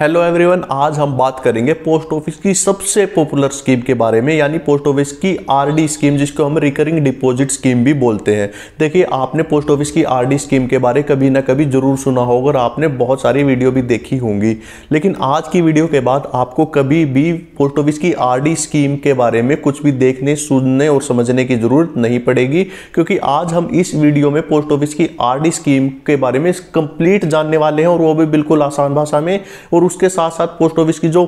hello everyone आज हम बात करेंगे पोस्ट ऑफिस की सबसे पॉपुलर स्कीम के बारे में यानी पोस्ट ऑफिस की आरडी स्कीम जिसको हम रिकरिंग डिपॉजिट स्कीम भी बोलते हैं देखिए आपने पोस्ट ऑफिस की आरडी स्कीम के बारे कभी ना कभी जरूर सुना होगा और आपने बहुत सारी वीडियो भी देखी होंगी लेकिन आज की वीडियो के बाद आपको कभी भी पोस्ट ऑफिस की आर स्कीम के बारे में कुछ भी देखने सुनने और समझने की ज़रूरत नहीं पड़ेगी क्योंकि आज हम इस वीडियो में पोस्ट ऑफिस की आर स्कीम के बारे में कंप्लीट जानने वाले हैं और वो भी बिल्कुल आसान भाषा में और और उसके साथ साथ पोस्ट ऑफिस की जो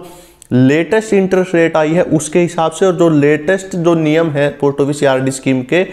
लेटेस्ट इंटरेस्ट रेट आई है उसके हिसाब से और जो लेटेस्ट जो नियम है पोस्ट ऑफिस आर स्कीम के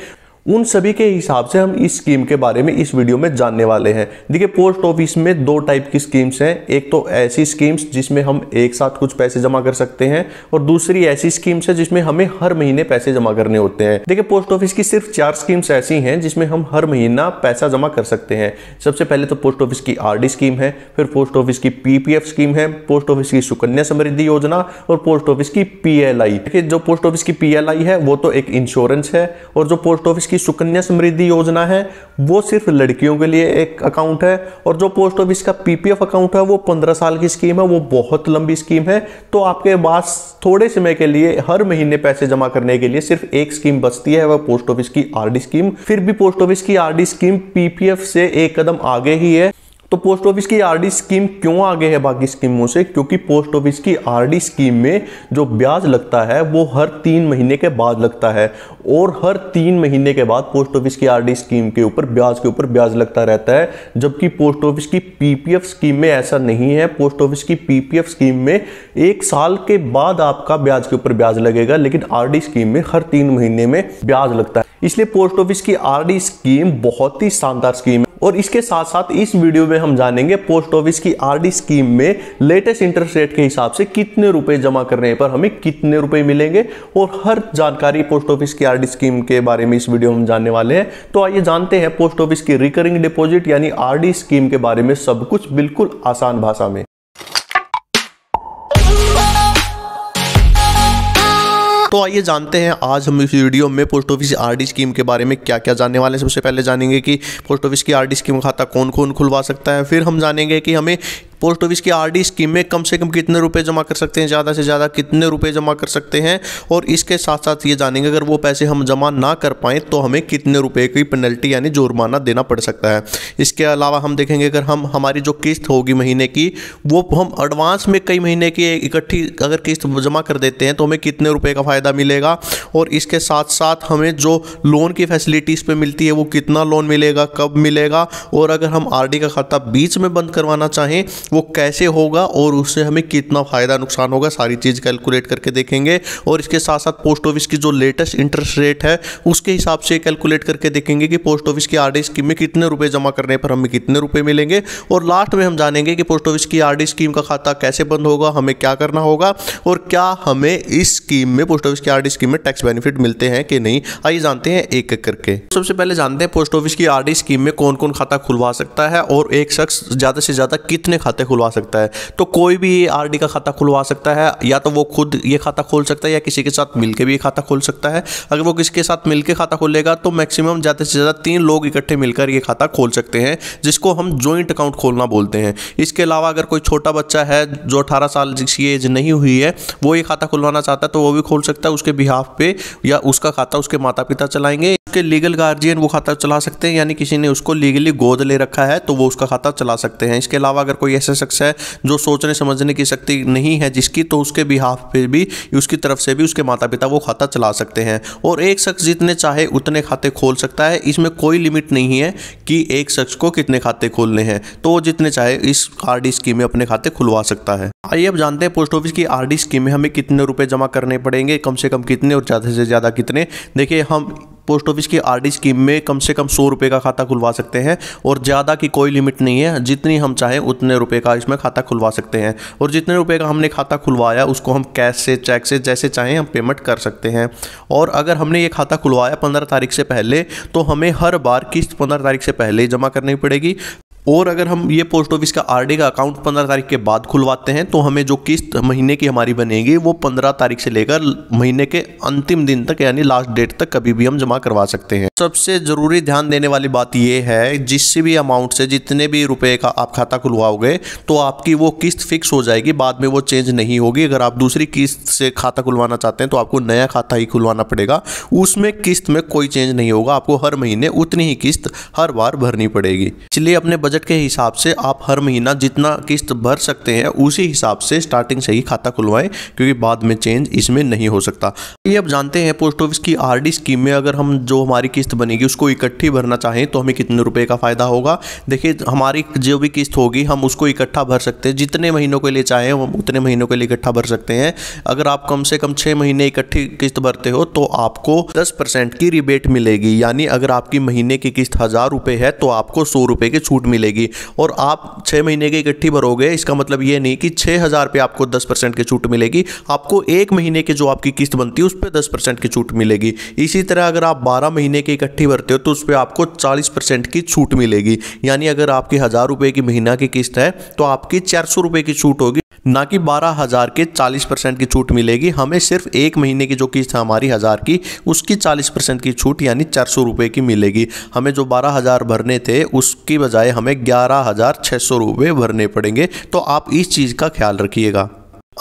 उन सभी के हिसाब से हम इस स्कीम के बारे में इस वीडियो में जानने वाले हैं देखिए पोस्ट ऑफिस में दो टाइप की स्कीम्स हैं एक तो ऐसी स्कीम्स जिसमें हम एक साथ कुछ पैसे जमा कर सकते हैं और दूसरी ऐसी स्कीम्स है जिसमें हमें हर महीने पैसे जमा करने होते हैं देखिए पोस्ट ऑफिस की सिर्फ चार स्कीम्स ऐसी हैं जिसमें हम हर महीना पैसा जमा कर सकते हैं सबसे पहले तो पोस्ट ऑफिस की आर स्कीम है फिर पोस्ट ऑफिस की पीपीएफ स्कीम है पोस्ट ऑफिस की सुकन्या समृद्धि योजना और पोस्ट ऑफिस की पी देखिए जो पोस्ट ऑफिस की पी है वो तो एक इंश्योरेंस है और जो पोस्ट ऑफिस की सुकन्या समृद्धि योजना है वो सिर्फ लड़कियों के लिए एक अकाउंट है और जो पोस्ट ऑफिस का पीपीएफ अकाउंट है वो पंद्रह साल की स्कीम है वो बहुत लंबी स्कीम है तो आपके पास थोड़े समय के लिए हर महीने पैसे जमा करने के लिए सिर्फ एक स्कीम बचती है वह पोस्ट ऑफिस की आरडी स्कीम फिर भी पोस्ट ऑफिस की आरडी स्कीम पीपीएफ से एक कदम आगे ही है तो पोस्ट ऑफिस की आरडी स्कीम क्यों आगे है बाकी स्कीमों से क्योंकि पोस्ट ऑफिस की आरडी स्कीम में जो ब्याज लगता है वो हर तीन महीने के बाद लगता है और हर तीन महीने के बाद पोस्ट ऑफिस की आरडी स्कीम के ऊपर ब्याज के ऊपर ब्याज लगता रहता है जबकि पोस्ट ऑफिस की पीपीएफ स्कीम में ऐसा नहीं है पोस्ट ऑफिस की पीपीएफ स्कीम में एक साल के बाद आपका ब्याज के ऊपर ब्याज लगेगा लेकिन आरडी स्कीम में हर तीन महीने में ब्याज लगता है इसलिए पोस्ट ऑफिस की आरडी स्कीम बहुत ही शानदार स्कीम है और इसके साथ साथ इस वीडियो में हम जानेंगे पोस्ट ऑफिस की आरडी स्कीम में लेटेस्ट इंटरेस्ट रेट के हिसाब से कितने रुपए जमा करने पर हमें कितने रुपए मिलेंगे और हर जानकारी पोस्ट ऑफिस की आरडी स्कीम के बारे में इस वीडियो में जानने वाले हैं तो आइए जानते हैं पोस्ट ऑफिस की रिकरिंग डिपॉजिट यानी आरडी स्कीम के बारे में सब कुछ बिल्कुल आसान भाषा में तो आइए जानते हैं आज हम इस वीडियो में पोस्ट ऑफिस आर स्कीम के बारे में क्या क्या जानने वाले हैं सबसे पहले जानेंगे कि पोस्ट ऑफिस की आर स्कीम खाता कौन कौन खुलवा सकता है फिर हम जानेंगे कि हमें पोस्ट ऑफिस की आरडी स्कीम में कम से कम कितने रुपए जमा कर सकते हैं ज़्यादा से ज़्यादा कितने रुपए जमा कर सकते हैं और इसके साथ साथ ये जानेंगे अगर वो पैसे हम जमा ना कर पाएँ तो हमें कितने रुपये की पेनल्टी यानी जुर्माना देना पड़ सकता है इसके अलावा हम देखेंगे अगर हम हमारी जो किस्त होगी महीने की वो हम एडवांस में कई महीने की इकट्ठी अगर किस्त जमा कर देते हैं तो हमें कितने रुपए का फ़ायदा मिलेगा और इसके साथ साथ हमें जो लोन की फैसिलिटीज़ पर मिलती है वो कितना लोन मिलेगा कब मिलेगा और अगर हम आर का खाता बीच में बंद करवाना चाहें वो कैसे होगा और उससे हमें कितना फ़ायदा नुकसान होगा सारी चीज़ कैलकुलेट करके देखेंगे और इसके साथ साथ पोस्ट ऑफिस की जो लेटेस्ट इंटरेस्ट रेट है उसके हिसाब से कैलकुलेट करके देखेंगे कि पोस्ट ऑफिस की आर स्कीम में कितने रुपये जमा करने पर हमें कितने रुपये मिलेंगे और लास्ट में हम जानेंगे कि पोस्ट ऑफिस की आर स्कीम का खाता कैसे बंद होगा हमें क्या करना होगा और क्या हमें इस स्कीम में पोस्ट ऑफिस की आर स्कीम में टैक्स बेनिफिट मिलते हैं कि नहीं आइए जानते हैं एक एक करके सबसे पहले जानते हैं पोस्ट ऑफिस की आर स्कीम में कौन कौन खाता खुलवा सकता है और एक शख्स ज़्यादा से ज़्यादा कितने खाते खाते खुलवा सकता है तो कोई भी आर का खाता खुलवा सकता है या तो वो खुद ये खाता खोल सकता है या किसी के साथ मिल भी ये खाता खोल सकता है अगर वो किसी के साथ मिल खाता खोलेगा तो मैक्सिमम ज़्यादा से ज़्यादा तीन लोग इकट्ठे मिलकर ये खाता खोल सकते हैं जिसको हम जॉइंट अकाउंट खोलना बोलते हैं इसके अलावा अगर कोई छोटा बच्चा है जो अठारह साल जिसकी एज नहीं हुई है वो ये खाता खुलवाना चाहता है तो वो भी खोल सकता है उसके बिहाफ पे या उसका खाता उसके माता पिता चलाएंगे उसके लीगल गार्जियन वो खाता चला सकते हैं यानी किसी ने उसको लीगली गोद ले रखा है तो वो उसका खाता चला सकते हैं इसके अलावा अगर कोई ऐसे शख्स है जो सोचने समझने की शक्ति नहीं है जिसकी तो उसके बिहाफ पे भी उसकी तरफ से भी उसके माता पिता वो खाता चला सकते हैं और एक शख्स जितने चाहे उतने खाते खोल सकता है इसमें कोई लिमिट नहीं है कि एक शख्स को कितने खाते खोलने हैं तो वो जितने चाहे इस कार्ड स्कीम में अपने खाते खुलवा सकता है आइए अब जानते हैं पोस्ट ऑफिस की आरडी स्कीम में हमें कितने रुपए जमा करने पड़ेंगे कम से कम कितने और ज़्यादा से ज़्यादा कितने देखिए हम पोस्ट ऑफिस की आरडी स्कीम में कम से कम सौ रुपये का खाता खुलवा सकते हैं और ज़्यादा की कोई लिमिट नहीं है जितनी हम चाहें उतने रुपये का इसमें खाता खुलवा सकते हैं और जितने रुपये का हमने खाता खुलवाया उसको हम कैश से चेक से जैसे चाहें हम पेमेंट कर सकते हैं और अगर हमने ये खाता खुलवाया पंद्रह तारीख से पहले तो हमें हर बार किस्त पंद्रह तारीख से पहले जमा करनी पड़ेगी और अगर हम ये पोस्ट ऑफिस का आरडी का अकाउंट पंद्रह तारीख के बाद खुलवाते हैं तो हमें जो किस्त महीने की हमारी बनेगी वो पंद्रह तारीख से लेकर महीने के अंतिम दिन तक यानी लास्ट डेट तक कभी भी हम जमा करवा सकते हैं सबसे ज़रूरी ध्यान देने वाली बात ये है जिस भी अमाउंट से जितने भी रुपए का आप खाता खुलवाओगे तो आपकी वो किस्त फिक्स हो जाएगी बाद में वो चेंज नहीं होगी अगर आप दूसरी किस्त से खाता खुलवाना चाहते हैं तो आपको नया खाता ही खुलवाना पड़ेगा उसमें किस्त में कोई चेंज नहीं होगा आपको हर महीने उतनी ही किस्त हर बार भरनी पड़ेगी इसलिए अपने बजट के हिसाब से आप हर महीना जितना किस्त भर सकते हैं उसी हिसाब से स्टार्टिंग से ही खाता खुलवाएं क्योंकि बाद में चेंज इसमें नहीं हो सकता ये अब जानते हैं पोस्ट ऑफिस की आर स्कीम में अगर हम जो हमारी किस्त बनेगी उसको इकट्ठी भरना चाहें तो हमें कितने रुपये का फ़ायदा होगा देखिए हमारी जो भी किस्त होगी हम उसको इकट्ठा भर सकते हैं जितने महीनों के लिए चाहें हम उतने महीनों के लिए इकट्ठा भर सकते हैं अगर आप कम से कम छः महीने इकट्ठी किस्त भरते हो तो आपको दस परसेंट की रिबेट मिलेगी यानी अगर आपकी महीने की किस्त हज़ार रुपये है तो आपको सौ रुपये की छूट मिलेगी मिलेगी और आप छः महीने की इकट्ठी भरोगे इसका मतलब ये नहीं कि छः हज़ार पे आपको दस परसेंट की छूट मिलेगी आपको एक महीने की जो आपकी किस्त बनती है उस पर दस परसेंट की छूट मिलेगी इसी तरह अगर आप बारह महीने की इकट्ठी भरते हो तो उस पर आपको चालीस परसेंट की छूट मिलेगी यानी अगर आपकी हज़ार रुपये की महीना की किस्त है तो आपकी चार सौ रुपये की छूट होगी ना कि बारह हज़ार के चालीस परसेंट की छूट मिलेगी हमें सिर्फ एक महीने की जो किस्त हमारी हज़ार की उसकी चालीस परसेंट की छूट यानी चार सौ रुपये की मिलेगी हमें जो बारह हज़ार भरने थे उसकी बजाय हमें ग्यारह हज़ार छः सौ रुपये भरने पड़ेंगे तो आप इस चीज़ का ख्याल रखिएगा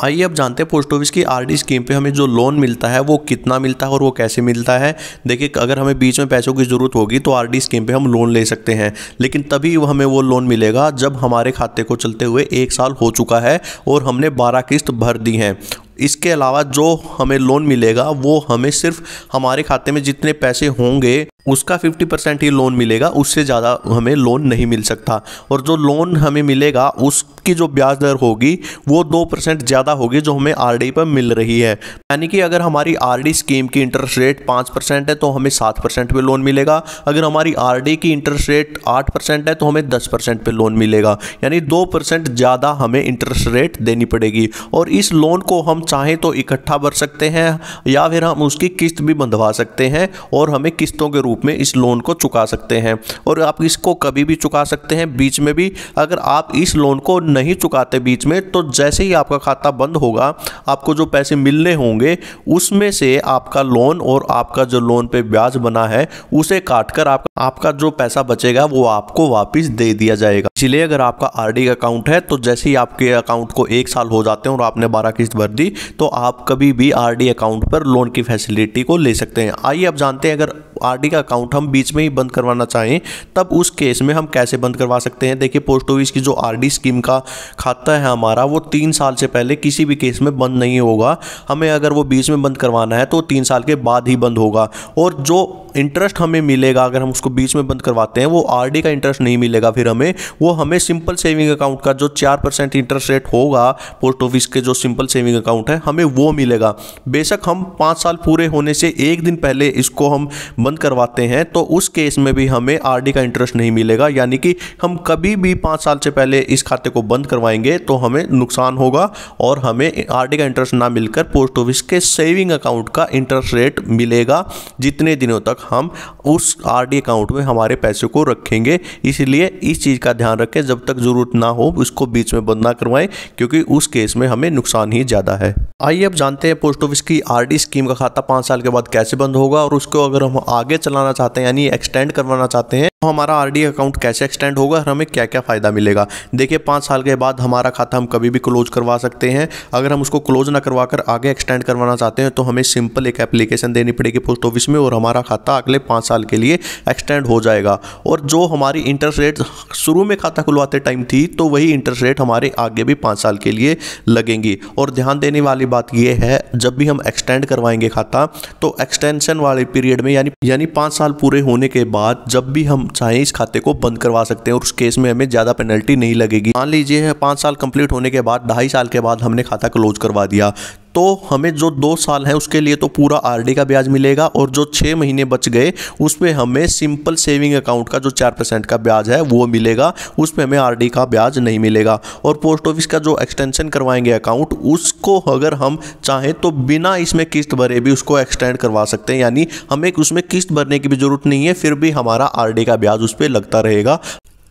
आइए अब जानते हैं पोस्ट ऑफिस की आरडी स्कीम पे हमें जो लोन मिलता है वो कितना मिलता है और वो कैसे मिलता है देखिए अगर हमें बीच में पैसों की ज़रूरत होगी तो आरडी स्कीम पे हम लोन ले सकते हैं लेकिन तभी हमें वो लोन मिलेगा जब हमारे खाते को चलते हुए एक साल हो चुका है और हमने बारह किस्त भर दी हैं इसके अलावा जो हमें लोन मिलेगा वो हमें सिर्फ हमारे खाते में जितने पैसे होंगे उसका 50 परसेंट ही लोन मिलेगा उससे ज़्यादा हमें लोन नहीं मिल सकता और जो लोन हमें मिलेगा उसकी जो ब्याज दर होगी वो दो परसेंट ज़्यादा होगी जो हमें आर पर मिल रही है यानी कि अगर हमारी आर स्कीम की इंटरेस्ट रेट पाँच परसेंट है तो हमें सात परसेंट पर लोन मिलेगा अगर हमारी आर की इंटरेस्ट रेट आठ परसेंट है तो हमें दस परसेंट पर लोन मिलेगा यानी दो परसेंट ज़्यादा हमें इंटरेस्ट रेट देनी पड़ेगी और इस लोन को हम चाहें तो इकट्ठा भर सकते हैं या फिर हम उसकी किस्त भी बंधवा सकते हैं और हमें किस्तों के रूप में इस लोन को चुका सकते हैं और आप इसको कभी भी चुका सकते हैं बीच में भी अगर आप इस लोन को नहीं चुकाते बीच में तो जैसे ही आपका खाता बंद होगा आपको जो पैसे मिलने होंगे उसमें से आपका लोन और आपका जो लोन पे ब्याज बना है उसे काट कर आप, आपका जो पैसा बचेगा वो आपको वापस दे दिया जाएगा इसलिए अगर आपका आर अकाउंट है तो जैसे ही आपके अकाउंट को एक साल हो जाते हैं और आपने बारह किस्त भर दी तो आप कभी भी आर अकाउंट पर लोन की फैसिलिटी को ले सकते हैं आइए आप जानते हैं अगर आर का अकाउंट हम बीच में ही बंद करवाना चाहें तब उस केस में हम कैसे बंद करवा सकते हैं देखिए पोस्ट ऑफिस की जो आर स्कीम का खाता है हमारा वो तीन साल से पहले किसी भी केस में बंद नहीं होगा हमें अगर वो बीच में बंद करवाना है तो तीन साल के बाद ही बंद होगा और जो इंटरेस्ट हमें मिलेगा अगर हम उसको बीच में बंद करवाते हैं वो आर का इंटरेस्ट नहीं मिलेगा फिर हमें वो हमें सिंपल सेविंग अकाउंट का जो चार परसेंट इंटरेस्ट रेट होगा पोस्ट ऑफिस के जो सिंपल सेविंग अकाउंट अमाउंट है हमें वो मिलेगा बेशक हम पाँच साल पूरे होने से एक दिन पहले इसको हम बंद करवाते हैं तो उस केस में भी हमें आर का इंटरेस्ट नहीं मिलेगा यानी कि हम कभी भी पाँच साल से पहले इस खाते को बंद करवाएंगे तो हमें नुकसान होगा और हमें आर का इंटरेस्ट ना मिलकर पोस्ट ऑफिस के सेविंग अकाउंट का इंटरेस्ट रेट मिलेगा जितने दिनों तक हम उस आर अकाउंट में हमारे पैसे को रखेंगे इसलिए इस चीज़ का ध्यान रखें जब तक ज़रूरत ना हो उसको बीच में बंद ना करवाएं क्योंकि उस केस में हमें नुकसान ही ज़्यादा है है आइए अब जानते हैं पोस्ट ऑफिस की आरडी स्कीम का खाता पांच साल के बाद कैसे बंद होगा और उसको अगर हम आगे चलाना चाहते हैं यानी एक्सटेंड करवाना चाहते हैं तो हमारा आरडी अकाउंट कैसे एक्सटेंड होगा और हमें क्या क्या फ़ायदा मिलेगा देखिए पांच साल के बाद हमारा खाता हम कभी भी क्लोज करवा सकते हैं अगर हम उसको क्लोज ना करवा कर आगे एक्सटेंड करवाना चाहते हैं तो हमें सिंपल एक एप्लीकेशन देनी पड़ेगी पोस्ट ऑफिस में और हमारा खाता अगले पांच साल के लिए एक्सटेंड हो जाएगा और जो हमारी इंटरेस्ट रेट शुरू में खाता खुलवाते टाइम थी तो वही इंटरेस्ट रेट हमारे आगे भी पांच साल के लिए लगेंगी और ध्यान देने वाली बात यह है जब भी हम एक्सटेंड करवाएंगे खाता तो एक्सटेंशन वाले पीरियड में यानी यानी पाँच साल पूरे होने के बाद जब भी हम चाहें इस खाते को बंद करवा सकते हैं और उस केस में हमें ज़्यादा पेनल्टी नहीं लगेगी मान लीजिए पाँच साल कंप्लीट होने के बाद ढाई साल के बाद हमने खाता क्लोज करवा दिया तो हमें जो दो साल है उसके लिए तो पूरा आरडी का ब्याज मिलेगा और जो छः महीने बच गए उस पर हमें सिंपल सेविंग अकाउंट का जो चार परसेंट का ब्याज है वो मिलेगा उस पर हमें आरडी का ब्याज नहीं मिलेगा और पोस्ट ऑफिस का जो एक्सटेंशन करवाएंगे अकाउंट उसको अगर हम चाहें तो बिना इसमें किस्त भरे भी उसको एक्सटेंड करवा सकते हैं यानी हमें उसमें किस्त भरने की भी ज़रूरत नहीं है फिर भी हमारा आर का ब्याज उस पर लगता रहेगा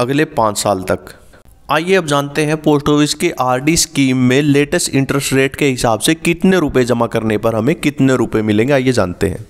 अगले पाँच साल तक आइए अब जानते हैं पोस्ट ऑफिस की आरडी स्कीम में लेटेस्ट इंटरेस्ट रेट के हिसाब से कितने रुपए जमा करने पर हमें कितने रुपए मिलेंगे आइए जानते हैं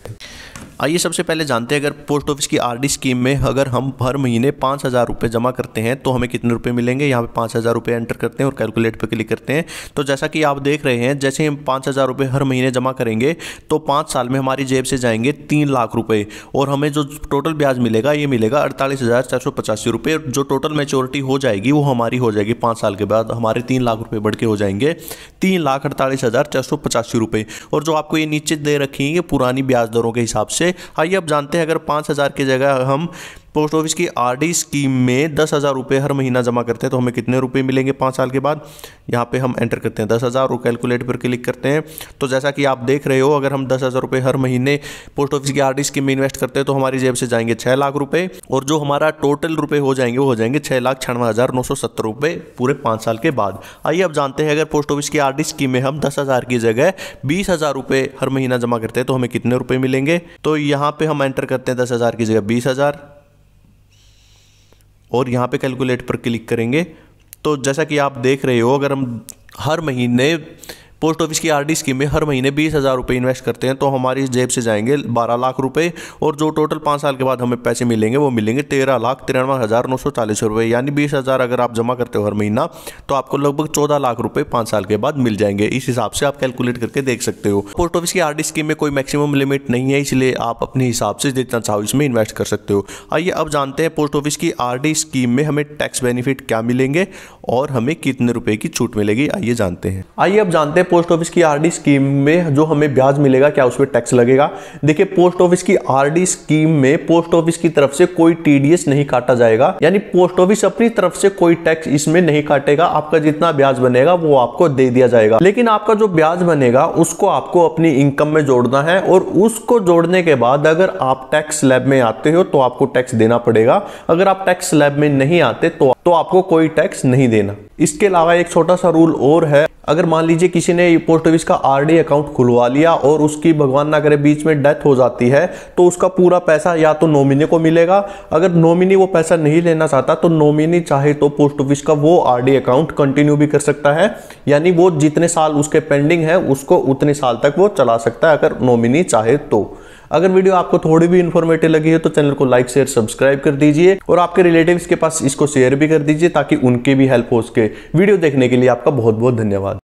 आइए सबसे पहले जानते हैं अगर पोस्ट ऑफिस की आर स्कीम में अगर हम हर महीने पाँच हज़ार रुपये जमा करते हैं तो हमें कितने रुपये मिलेंगे यहाँ पे पाँच हज़ार रुपये एंटर करते हैं और कैलकुलेट पर क्लिक करते हैं तो जैसा कि आप देख रहे हैं जैसे हम पाँच हज़ार रुपये हर महीने जमा करेंगे तो पाँच साल में हमारी जेब से जाएंगे तीन लाख रुपये और हमें जो टोटल ब्याज मिलेगा ये मिलेगा अड़तालीस हज़ार चार सौ पचासी रुपये जो टोटल मेच्योरिटी हो जाएगी वो हमारी हो जाएगी पाँच साल के बाद हमारे तीन लाख रुपये बढ़ के हो जाएंगे तीन लाख अड़तालीस हज़ार चार सौ पचासी रुपये और जो आपको ये नीचे दे रखी है पुरानी ब्याज दरों के हिसाब से आइए अब जानते हैं अगर पाँच हज़ार की जगह हम पोस्ट ऑफिस की आरडी स्कीम में दस हज़ार रुपये हर महीना जमा करते हैं तो हमें कितने रुपये मिलेंगे पाँच साल के बाद यहाँ पे हम एंटर करते हैं दस हज़ार और कैलकुलेट पर क्लिक करते हैं तो जैसा कि आप देख रहे हो अगर हम दस हज़ार रुपये हर महीने पोस्ट ऑफिस की आर स्कीम में इन्वेस्ट करते हैं तो हमारी जेब से जाएंगे छः लाख रुपये और जो हमारा टोटल रुपये हो जाएंगे वो हो जाएंगे छः लाख छियानवे हज़ार नौ सौ सत्तर रुपये पूरे पाँच साल के बाद आइए अब जानते हैं अगर पोस्ट ऑफिस की आर स्कीम में हम दस हज़ार की जगह बीस हज़ार रुपये हर महीना जमा करते हैं तो हमें कितने रुपये मिलेंगे तो यहाँ पर हम एंटर करते हैं दस हज़ार की जगह बीस हज़ार और यहाँ पे कैलकुलेट पर क्लिक करेंगे तो जैसा कि आप देख रहे हो अगर हम हर महीने पोस्ट ऑफिस की आरडी स्कीम में हर महीने बीस हज़ार रुपये इन्वेस्ट करते हैं तो हमारी जेब से जाएंगे बारह लाख रुपए और जो टोटल पाँच साल के बाद हमें पैसे मिलेंगे वो मिलेंगे तेरह लाख तिरानवे हज़ार नौ सौ चालीस रुपये यानी बीस हज़ार अगर आप जमा करते हो हर महीना तो आपको लगभग चौदह लाख रुपये पाँच साल के बाद मिल जाएंगे इस हिसाब से आप कैलकुलेट करके देख सकते हो पोस्ट ऑफिस की आरडी स्कीम में कोई मैक्सिमम लिमिट नहीं है इसलिए आप अपने हिसाब से जितना चाहो इसमें इन्वेस्ट कर सकते हो आइए अब जानते हैं पोस्ट ऑफिस की आरडी स्कीम में हमें टैक्स बेनिफिट क्या मिलेंगे और हमें कितने रुपए की छूट मिलेगी आइए जानते हैं आइए अब जानते हैं पोस्ट ऑफिस की आरडी स्कीम में जो हमें ब्याज मिलेगा क्या उसमें टैक्स लगेगा देखिए पोस्ट ऑफिस की आरडी स्कीम में पोस्ट ऑफिस की तरफ से कोई टीडीएस नहीं काटा जाएगा यानी पोस्ट ऑफिस अपनी तरफ से कोई टैक्स इसमें नहीं काटेगा आपका जितना ब्याज बनेगा वो आपको दे दिया जाएगा लेकिन आपका जो ब्याज बनेगा उसको आपको अपनी इनकम में जोड़ना है और उसको जोड़ने के बाद अगर आप टैक्स स्लैब में आते हो तो आपको टैक्स देना पड़ेगा अगर आप टैक्स स्लैब में नहीं आते तो तो आपको कोई टैक्स नहीं देना इसके अलावा एक छोटा सा रूल और है अगर मान लीजिए किसी ने पोस्ट ऑफिस का आरडी अकाउंट खुलवा लिया और उसकी भगवान ना करे बीच में डेथ हो जाती है तो उसका पूरा पैसा या तो नॉमिनी को मिलेगा अगर नॉमिनी वो पैसा नहीं लेना चाहता तो नॉमिनी चाहे तो पोस्ट ऑफिस का वो आरडी अकाउंट कंटिन्यू भी कर सकता है यानी वो जितने साल उसके पेंडिंग है उसको उतने साल तक वो चला सकता है अगर नॉमिनी चाहे तो अगर वीडियो आपको थोड़ी भी इन्फॉर्मेटिव लगी है तो चैनल को लाइक शेयर सब्सक्राइब कर दीजिए और आपके रिलेटिव के पास इसको शेयर भी कर दीजिए ताकि उनकी भी हेल्प हो सके वीडियो देखने के लिए आपका बहुत बहुत धन्यवाद